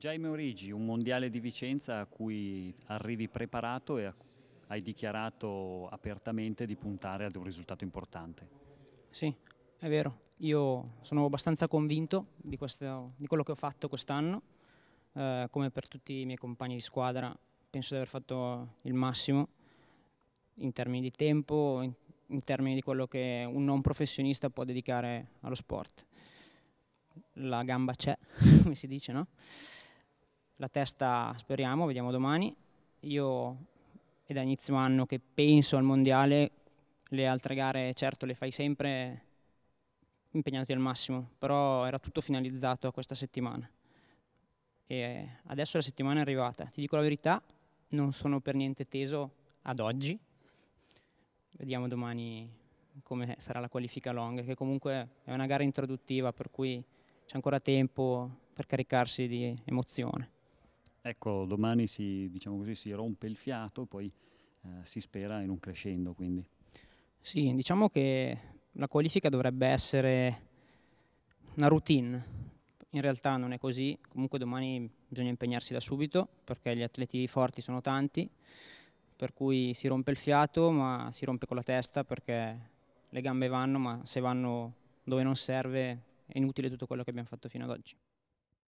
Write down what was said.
Jaime Origi, un mondiale di Vicenza a cui arrivi preparato e hai dichiarato apertamente di puntare ad un risultato importante. Sì, è vero. Io sono abbastanza convinto di, questo, di quello che ho fatto quest'anno, eh, come per tutti i miei compagni di squadra. Penso di aver fatto il massimo in termini di tempo, in, in termini di quello che un non professionista può dedicare allo sport la gamba c'è, come si dice, no? la testa speriamo, vediamo domani. Io è da inizio anno che penso al mondiale, le altre gare certo le fai sempre impegnati al massimo, però era tutto finalizzato a questa settimana. E adesso la settimana è arrivata. Ti dico la verità, non sono per niente teso ad oggi. Vediamo domani come sarà la qualifica long, che comunque è una gara introduttiva, per cui c'è ancora tempo per caricarsi di emozione ecco, domani si, diciamo così, si rompe il fiato, poi eh, si spera in un crescendo. Quindi. Sì, diciamo che la qualifica dovrebbe essere una routine, in realtà non è così, comunque domani bisogna impegnarsi da subito perché gli atleti forti sono tanti, per cui si rompe il fiato ma si rompe con la testa perché le gambe vanno ma se vanno dove non serve è inutile tutto quello che abbiamo fatto fino ad oggi.